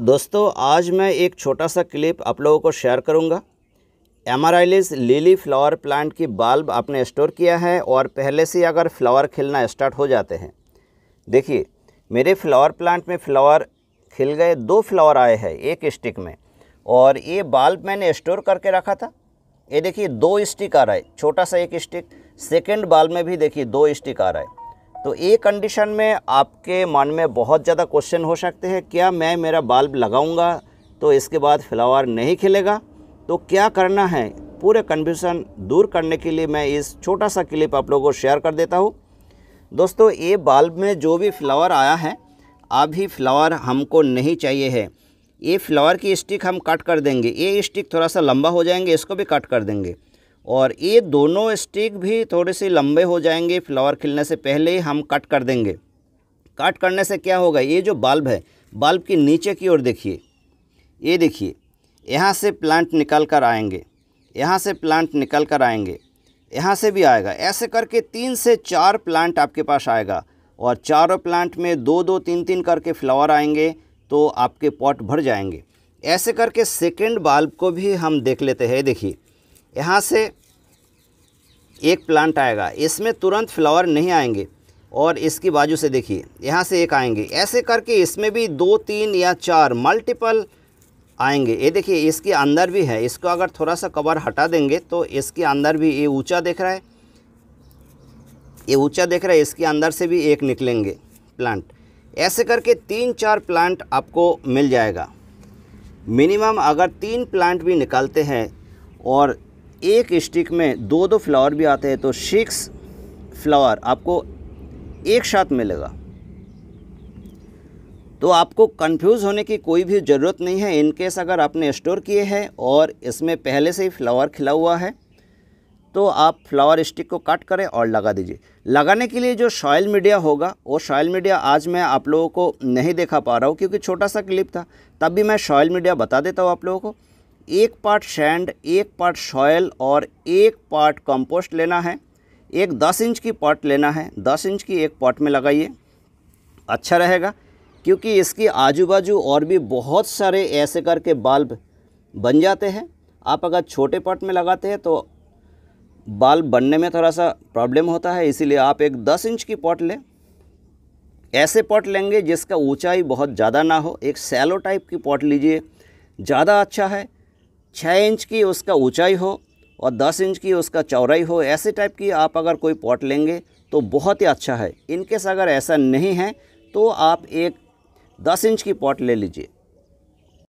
दोस्तों आज मैं एक छोटा सा क्लिप आप लोगों को शेयर करूंगा एमाराइलिस लिली फ्लावर प्लांट की बाल्ब आपने स्टोर किया है और पहले से अगर फ्लावर खिलना स्टार्ट हो जाते हैं देखिए मेरे फ्लावर प्लांट में फ्लावर खिल गए दो फ्लावर आए हैं एक स्टिक में और ये बाल्ब मैंने स्टोर करके रखा था ये देखिए दो स्टिक आ रहा है छोटा सा एक स्टिक सेकेंड बाल्ब में भी देखिए दो स्टिक आ रहा है तो ये कंडीशन में आपके मन में बहुत ज़्यादा क्वेश्चन हो सकते हैं क्या मैं मेरा बल्ब लगाऊंगा तो इसके बाद फ्लावर नहीं खिलेगा तो क्या करना है पूरे कन्फ्यूशन दूर करने के लिए मैं इस छोटा सा क्लिप आप लोगों को शेयर कर देता हूँ दोस्तों ये बल्ब में जो भी फ्लावर आया है अभी फ्लावर हमको नहीं चाहिए है ये फ्लावर की स्टिक हम कट कर देंगे ये स्टिक थोड़ा सा लंबा हो जाएंगे इसको भी कट कर देंगे और ये दोनों स्टिक भी थोड़े से लंबे हो जाएंगे फ्लावर खिलने से पहले ही हम कट कर देंगे कट करने से क्या होगा ये जो बल्ब है बल्ब के नीचे की ओर देखिए ये देखिए यहाँ से प्लांट निकल कर आएंगे यहाँ से प्लांट निकल कर आएंगे यहाँ से भी आएगा ऐसे करके तीन से चार प्लांट आपके पास आएगा और चारों प्लांट में दो दो तीन तीन करके फ्लावर आएंगे तो आपके पॉट भर जाएंगे ऐसे करके सेकेंड बाल्ब को भी हम देख लेते हैं देखिए यहाँ से एक प्लांट आएगा इसमें तुरंत फ्लावर नहीं आएंगे और इसकी बाजू से देखिए यहाँ से एक आएंगे ऐसे करके इसमें भी दो तीन या चार मल्टीपल आएंगे ये देखिए इसके अंदर भी है इसको अगर थोड़ा सा कवर हटा देंगे तो इसके अंदर भी ये ऊंचा देख रहा है ये ऊंचा देख रहा है इसके अंदर से भी एक निकलेंगे प्लांट ऐसे करके तीन चार प्लांट आपको मिल जाएगा मिनिमम अगर तीन प्लांट भी निकालते हैं और एक स्टिक में दो दो फ्लावर भी आते हैं तो सिक्स फ्लावर आपको एक साथ मिलेगा तो आपको कंफ्यूज होने की कोई भी ज़रूरत नहीं है इनकेस अगर आपने स्टोर किए हैं और इसमें पहले से ही फ्लावर खिला हुआ है तो आप फ्लावर स्टिक को कट करें और लगा दीजिए लगाने के लिए जो सॉयल मीडिया होगा वो सॉयल मीडिया आज मैं आप लोगों को नहीं देखा पा रहा हूँ क्योंकि छोटा सा क्लिप था तब भी मैं सॉयल मीडिया बता देता हूँ आप लोगों को एक पार्ट सैंड एक पार्ट सॉयल और एक पार्ट कंपोस्ट लेना है एक दस इंच की पॉट लेना है दस इंच की एक पॉट में लगाइए अच्छा रहेगा क्योंकि इसकी आजू बाजू और भी बहुत सारे ऐसे करके बाल्ब बन जाते हैं आप अगर छोटे पॉट में लगाते हैं तो बाल्ब बनने में थोड़ा सा प्रॉब्लम होता है इसीलिए आप एक दस इंच की पॉट लें ऐसे पॉट लेंगे जिसका ऊंचाई बहुत ज़्यादा ना हो एक सैलो टाइप की पॉट लीजिए ज़्यादा अच्छा है छः इंच की उसका ऊंचाई हो और दस इंच की उसका चौड़ाई हो ऐसे टाइप की आप अगर कोई पॉट लेंगे तो बहुत ही अच्छा है इनकेस अगर ऐसा नहीं है तो आप एक दस इंच की पॉट ले लीजिए